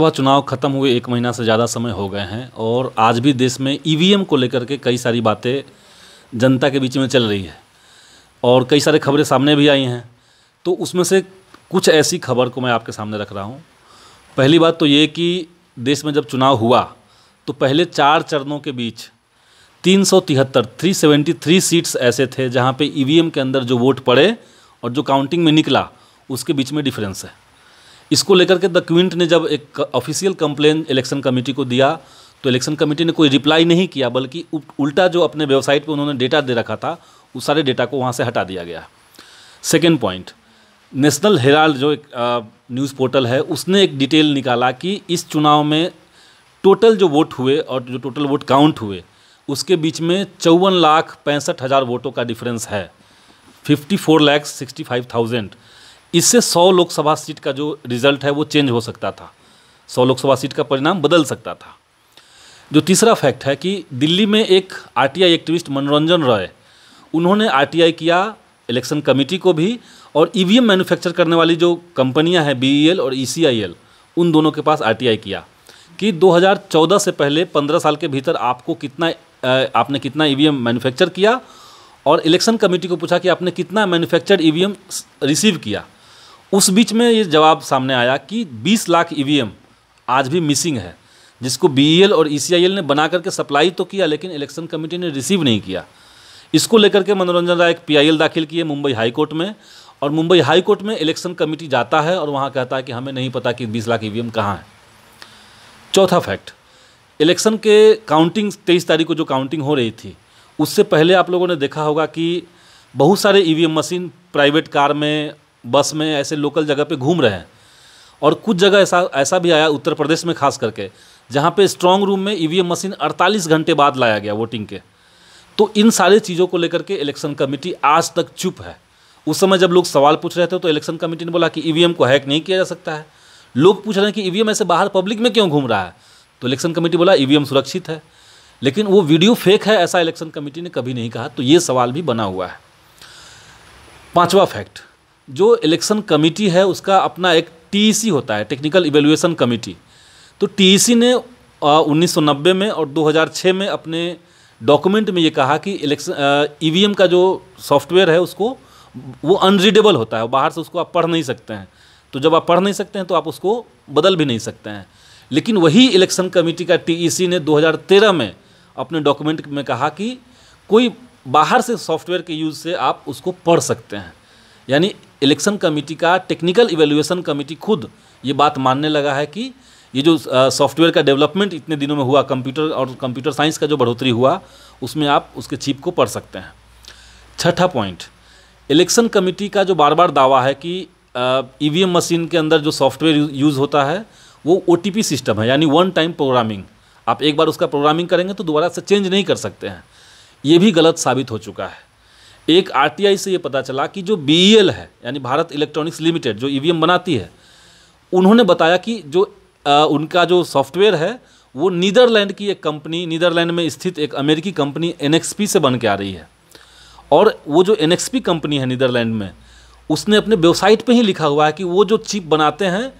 लोकसभा चुनाव खत्म हुए एक महीना से ज़्यादा समय हो गए हैं और आज भी देश में ईवीएम को लेकर के कई सारी बातें जनता के बीच में चल रही है और कई सारे खबरें सामने भी आई हैं तो उसमें से कुछ ऐसी खबर को मैं आपके सामने रख रहा हूँ पहली बात तो ये कि देश में जब चुनाव हुआ तो पहले चार चरणों के बीच तीन सौ तिहत्तर थ्री सेवेंटी थ्री सीट्स ऐसे थे जहाँ पर ई के अंदर जो वोट पड़े और जो काउंटिंग में निकला उसके बीच में डिफरेंस है इसको लेकर के द क्विंट ने जब एक ऑफिशियल कंप्लेन इलेक्शन कमेटी को दिया तो इलेक्शन कमेटी ने कोई रिप्लाई नहीं किया बल्कि उल्टा जो अपने वेबसाइट पर उन्होंने डेटा दे रखा था उस सारे डेटा को वहाँ से हटा दिया गया सेकेंड पॉइंट नेशनल हेराल्ड जो एक न्यूज़ पोर्टल है उसने एक डिटेल निकाला कि इस चुनाव में टोटल जो वोट हुए और जो टोटल वोट काउंट हुए उसके बीच में चौवन लाख पैंसठ हज़ार वोटों का डिफरेंस है fifty four lakh sixty five thousand इससे सौ लोकसभा सीट का जो रिजल्ट है वो चेंज हो सकता था सौ लोकसभा सीट का परिणाम बदल सकता था जो तीसरा फैक्ट है कि दिल्ली में एक आरटीआई एक्टिविस्ट मनोरंजन रॉय उन्होंने आरटीआई किया इलेक्शन कमेटी को भी और ईवीएम मैन्युफैक्चर करने वाली जो कंपनियां हैं बीईएल और ईसीआईएल उन दोनों के पास आरटीआई किया कि 2014 से पहले 15 साल के भीतर आपको कितना आपने कितना ईवीएम मैन्युफैक्चर किया और इलेक्शन कमेटी को पूछा कि आपने कितना मैन्युफैक्चर ईवीएम रिसीव किया उस बीच में ये जवाब सामने आया कि 20 लाख ई e आज भी मिसिंग है जिसको बी e और ई e ने बना करके सप्लाई तो किया लेकिन इलेक्शन कमेटी ने रिसीव नहीं किया इसको लेकर के मनोरंजन राय एक पी दाखिल किए मुंबई हाई कोर्ट में और मुंबई हाई कोर्ट में इलेक्शन कमेटी जाता है और वहाँ कहता है कि हमें नहीं पता कि बीस लाख ई वी कहाँ है चौथा फैक्ट इलेक्शन के काउंटिंग तेईस तारीख को जो काउंटिंग हो रही थी उससे पहले आप लोगों ने देखा होगा कि बहुत सारे ई मशीन प्राइवेट कार में बस में ऐसे लोकल जगह पे घूम रहे हैं और कुछ जगह ऐसा ऐसा भी आया उत्तर प्रदेश में खास करके जहाँ पे स्ट्रांग रूम में ईवीएम मशीन 48 घंटे बाद लाया गया वोटिंग के तो इन सारी चीज़ों को लेकर के इलेक्शन कमेटी आज तक चुप है उस समय जब लोग सवाल पूछ रहे थे तो इलेक्शन कमेटी ने बोला कि ई e को हैक नहीं किया जा सकता है लोग पूछ रहे हैं कि ई e ऐसे बाहर पब्लिक में क्यों घूम रहा है तो इलेक्शन कमेटी बोला ई e सुरक्षित है लेकिन वो वीडियो फेक है ऐसा इलेक्शन कमेटी ने कभी नहीं कहा तो ये सवाल भी बना हुआ है पांचवा फैक्ट जो इलेक्शन कमेटी है उसका अपना एक टीईसी e होता है टेक्निकल इवेल्युएशन कमेटी तो टीईसी e ने उन्नीस में और 2006 में अपने डॉक्यूमेंट में ये कहा कि इलेक्शन ई e का जो सॉफ्टवेयर है उसको वो अनरीडेबल होता है बाहर से उसको आप पढ़ नहीं सकते हैं तो जब आप पढ़ नहीं सकते हैं तो आप उसको बदल भी नहीं सकते हैं लेकिन वही इलेक्शन कमेटी का टीईसी ने 2013 में अपने डॉक्यूमेंट में कहा कि कोई बाहर से सॉफ्टवेयर के यूज़ से आप उसको पढ़ सकते हैं यानी इलेक्शन कमेटी का टेक्निकल इवेल्युएसन कमेटी खुद ये बात मानने लगा है कि ये जो सॉफ्टवेयर का डेवलपमेंट इतने दिनों में हुआ कंप्यूटर और कंप्यूटर साइंस का जो बढ़ोतरी हुआ उसमें आप उसके छिप को पढ़ सकते हैं छठा पॉइंट इलेक्शन कमेटी का जो बार बार दावा है कि ई मशीन के अंदर जो सॉफ्टवेयर यूज़ होता है वो ओ सिस्टम है यानी वन टाइम प्रोग्रामिंग आप एक बार उसका प्रोग्रामिंग करेंगे तो दोबारा से चेंज नहीं कर सकते हैं ये भी गलत साबित हो चुका है एक आरटीआई से ये पता चला कि जो बीईएल e है यानी भारत इलेक्ट्रॉनिक्स लिमिटेड जो ईवीएम e बनाती है उन्होंने बताया कि जो आ, उनका जो सॉफ्टवेयर है वो नीदरलैंड की एक कंपनी नीदरलैंड में स्थित एक अमेरिकी कंपनी एन से बन के आ रही है और वो जो एन कंपनी है नीदरलैंड में उसने अपने वेबसाइट पे ही लिखा हुआ है कि वो जो चिप बनाते हैं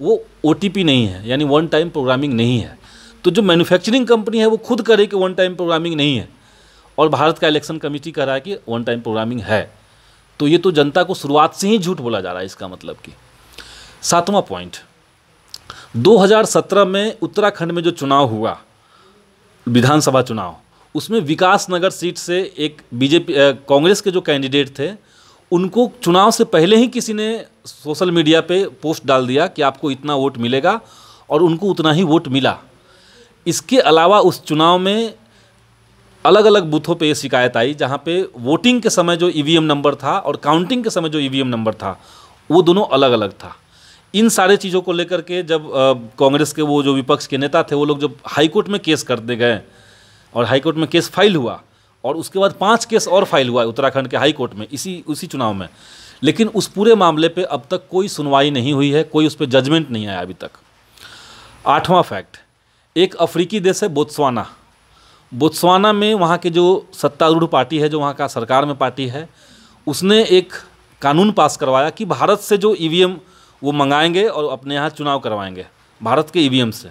वो ओ नहीं है यानी वन टाइम प्रोग्रामिंग नहीं है तो जो मैन्युफैक्चरिंग कंपनी है वो खुद करे कि वन टाइम प्रोग्रामिंग नहीं है और भारत का इलेक्शन कमेटी कह रहा है कि वन टाइम प्रोग्रामिंग है तो ये तो जनता को शुरुआत से ही झूठ बोला जा रहा है इसका मतलब कि सातवां पॉइंट 2017 में उत्तराखंड में जो चुनाव हुआ विधानसभा चुनाव उसमें विकास नगर सीट से एक बीजेपी कांग्रेस के जो कैंडिडेट थे उनको चुनाव से पहले ही किसी ने सोशल मीडिया पे पोस्ट डाल दिया कि आपको इतना वोट मिलेगा और उनको उतना ही वोट मिला इसके अलावा उस चुनाव में अलग अलग बूथों पे ये शिकायत आई जहाँ पे वोटिंग के समय जो ई नंबर था और काउंटिंग के समय जो ई नंबर था वो दोनों अलग अलग था इन सारे चीज़ों को लेकर के जब कांग्रेस के वो जो विपक्ष के नेता थे वो लोग जब हाईकोर्ट में केस करते गए और हाईकोर्ट में केस फाइल हुआ और उसके बाद पाँच केस और फाइल हुआ उत्तराखंड के हाईकोर्ट में इसी उसी चुनाव में लेकिन उस पूरे मामले पे अब तक कोई सुनवाई नहीं हुई है कोई उस पर जजमेंट नहीं आया अभी तक आठवां फैक्ट एक अफ्रीकी देश है बोत्सवाना बोत्सवाना में वहाँ के जो सत्तारूढ़ पार्टी है जो वहाँ का सरकार में पार्टी है उसने एक कानून पास करवाया कि भारत से जो ई वो मंगाएंगे और अपने यहाँ चुनाव करवाएंगे भारत के ई से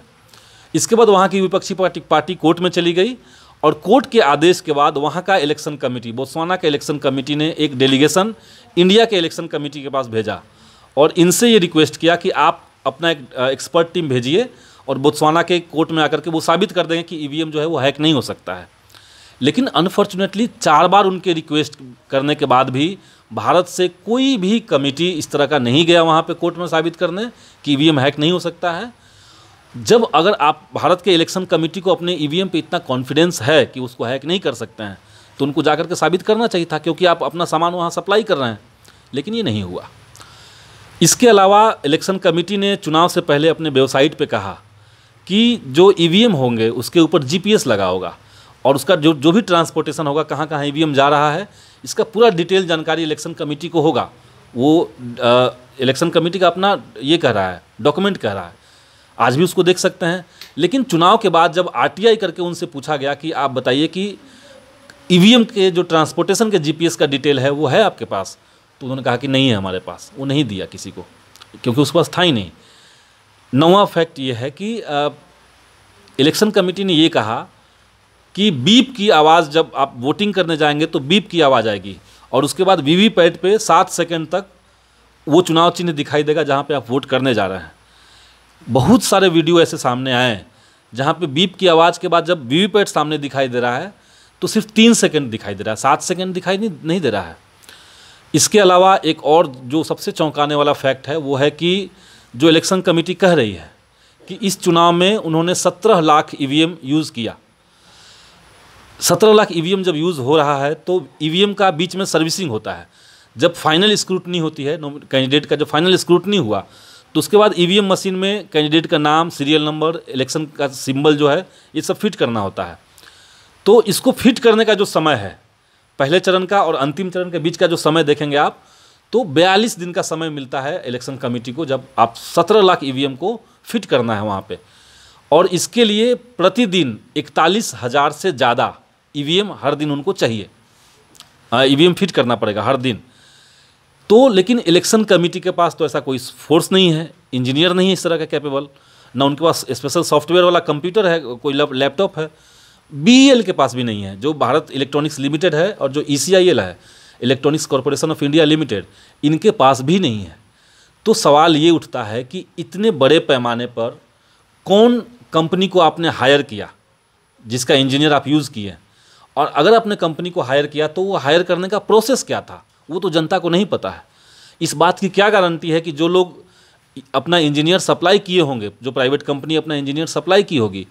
इसके बाद वहाँ की विपक्षी पार्टी पार्टी कोर्ट में चली गई और कोर्ट के आदेश के बाद वहाँ का इलेक्शन कमेटी बोत्सवाना का इलेक्शन कमेटी ने एक डेलीगेशन इंडिया के इलेक्शन कमेटी के पास भेजा और इनसे ये रिक्वेस्ट किया कि आप अपना एक एक्सपर्ट टीम भेजिए और बोत्सवाना के कोर्ट में आकर के वो साबित कर देंगे कि ई जो है वो हैक नहीं हो सकता है लेकिन अनफॉर्चुनेटली चार बार उनके रिक्वेस्ट करने के बाद भी भारत से कोई भी कमेटी इस तरह का नहीं गया वहाँ पे कोर्ट में साबित करने कि ई हैक नहीं हो सकता है जब अगर आप भारत के इलेक्शन कमेटी को अपने ई पे इतना कॉन्फिडेंस है कि उसको हैक नहीं कर सकते हैं तो उनको जा के साबित करना चाहिए था क्योंकि आप अपना सामान वहाँ सप्लाई कर रहे हैं लेकिन ये नहीं हुआ इसके अलावा इलेक्शन कमेटी ने चुनाव से पहले अपने वेबसाइट पर कहा कि जो ई e होंगे उसके ऊपर जी लगा होगा और उसका जो जो भी ट्रांसपोर्टेशन होगा कहाँ कहाँ ई e जा रहा है इसका पूरा डिटेल जानकारी इलेक्शन कमेटी को होगा वो इलेक्शन कमेटी का अपना ये कह रहा है डॉक्यूमेंट कह रहा है आज भी उसको देख सकते हैं लेकिन चुनाव के बाद जब आरटीआई करके उनसे पूछा गया कि आप बताइए कि ई e के जो ट्रांसपोर्टेशन के जीपीएस का डिटेल है वो है आपके पास तो उन्होंने कहा कि नहीं है हमारे पास वो नहीं दिया किसी को क्योंकि उसके पास था ही नहीं नवा फैक्ट ये है कि इलेक्शन कमेटी ने ये कहा कि बीप की आवाज़ जब आप वोटिंग करने जाएंगे तो बीप की आवाज़ आएगी और उसके बाद वीवीपैट पे सात सेकंड तक वो चुनाव चिन्ह दिखाई देगा जहाँ पे आप वोट करने जा रहे हैं बहुत सारे वीडियो ऐसे सामने आए जहाँ पे बीप की आवाज़ के बाद जब वीवीपैट सामने दिखाई दे रहा है तो सिर्फ तीन सेकेंड दिखाई दे रहा है सात सेकेंड दिखाई नहीं, नहीं दे रहा है इसके अलावा एक और जो सबसे चौंकाने वाला फैक्ट है वो है कि जो इलेक्शन कमेटी कह रही है कि इस चुनाव में उन्होंने सत्रह लाख ई यूज़ किया सत्रह लाख ई जब यूज़ हो रहा है तो ई का बीच में सर्विसिंग होता है जब फाइनल स्क्रूटनी होती है कैंडिडेट का जब फाइनल स्क्रूटनी हुआ तो उसके बाद ई मशीन में कैंडिडेट का नाम सीरियल नंबर इलेक्शन का सिंबल जो है ये सब फिट करना होता है तो इसको फिट करने का जो समय है पहले चरण का और अंतिम चरण के बीच का जो समय देखेंगे आप तो 42 दिन का समय मिलता है इलेक्शन कमेटी को जब आप 17 लाख ई को फिट करना है वहाँ पे और इसके लिए प्रतिदिन इकतालीस हज़ार से ज़्यादा ई हर दिन उनको चाहिए ईवीएम फिट करना पड़ेगा हर दिन तो लेकिन इलेक्शन कमेटी के पास तो ऐसा कोई फोर्स नहीं है इंजीनियर नहीं है इस तरह का कैपेबल ना उनके पास स्पेशल सॉफ्टवेयर वाला कंप्यूटर है कोई लैपटॉप है बी e के पास भी नहीं है जो भारत इलेक्ट्रॉनिक्स लिमिटेड है और जो ई e है electronics corporation of India limited इनके पास भी नहीं है तो सवाल ये उठता है कि इतने बड़े पैमाने पर कौन कंपनी को आपने हायर किया जिसका इंजीनियर आप यूज़ किए और अगर आपने कंपनी को हायर किया तो वो हायर करने का प्रोसेस क्या था वो तो जनता को नहीं पता है इस बात की क्या गारंटी है कि जो लोग अपना इंजीनियर सप्लाई किए होंगे जो प्राइवेट कंपनी अपना इंजीनियर सप्लाई की होगी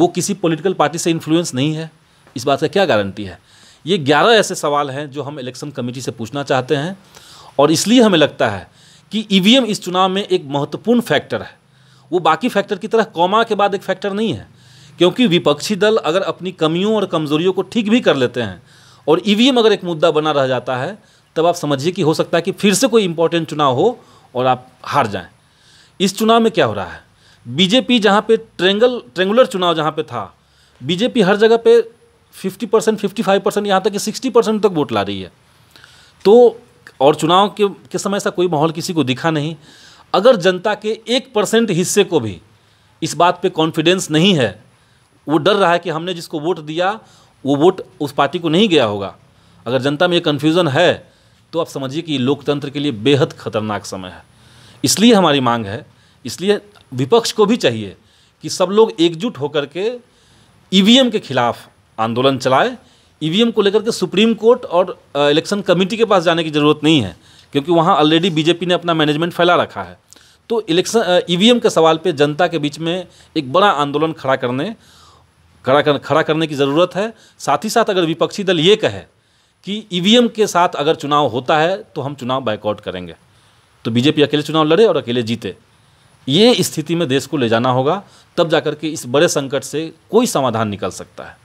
वो किसी पॉलिटिकल पार्टी से इन्फ्लुएंस नहीं है इस बात का क्या गारंटी है ये ग्यारह ऐसे सवाल हैं जो हम इलेक्शन कमेटी से पूछना चाहते हैं और इसलिए हमें लगता है कि ई e इस चुनाव में एक महत्वपूर्ण फैक्टर है वो बाकी फैक्टर की तरह कौमा के बाद एक फैक्टर नहीं है क्योंकि विपक्षी दल अगर अपनी कमियों और कमजोरियों को ठीक भी कर लेते हैं और ई e अगर एक मुद्दा बना रह जाता है तब आप समझिए कि हो सकता है कि फिर से कोई इम्पोर्टेंट चुनाव हो और आप हार जाएं इस चुनाव में क्या हो रहा है बीजेपी जहाँ पे ट्रेंगल ट्रेंगुलर चुनाव जहाँ पे था बीजेपी हर जगह पे fifty percent fifty five percent यहाँ तक कि सिक्सटी परसेंट तक वोट ला रही है तो और चुनाव के के समय ऐसा कोई माहौल किसी को दिखा नहीं अगर जनता के एक परसेंट हिस्से को भी इस बात पे कॉन्फिडेंस नहीं है वो डर रहा है कि हमने जिसको वोट दिया वो वोट उस पार्टी को नहीं गया होगा अगर जनता में ये कन्फ्यूज़न है तो आप समझिए कि लोकतंत्र के लिए बेहद खतरनाक समय है इसलिए हमारी मांग है इसलिए विपक्ष को भी चाहिए कि सब लोग एकजुट होकर के ईवीएम e के खिलाफ आंदोलन चलाए ईवीएम e को लेकर के सुप्रीम कोर्ट और इलेक्शन कमेटी के पास जाने की ज़रूरत नहीं है क्योंकि वहाँ ऑलरेडी बीजेपी ने अपना मैनेजमेंट फैला रखा है तो इलेक्शन ईवीएम e के सवाल पे जनता के बीच में एक बड़ा आंदोलन खड़ा करने खड़ा कर, खड़ा करने की ज़रूरत है साथ ही साथ अगर विपक्षी दल ये कहे कि ईवीएम e के साथ अगर चुनाव होता है तो हम चुनाव बाइकआउट करेंगे तो बीजेपी अकेले चुनाव लड़े और अकेले जीते ये स्थिति में देश को ले जाना होगा तब जाकर के इस बड़े संकट से कोई समाधान निकल सकता है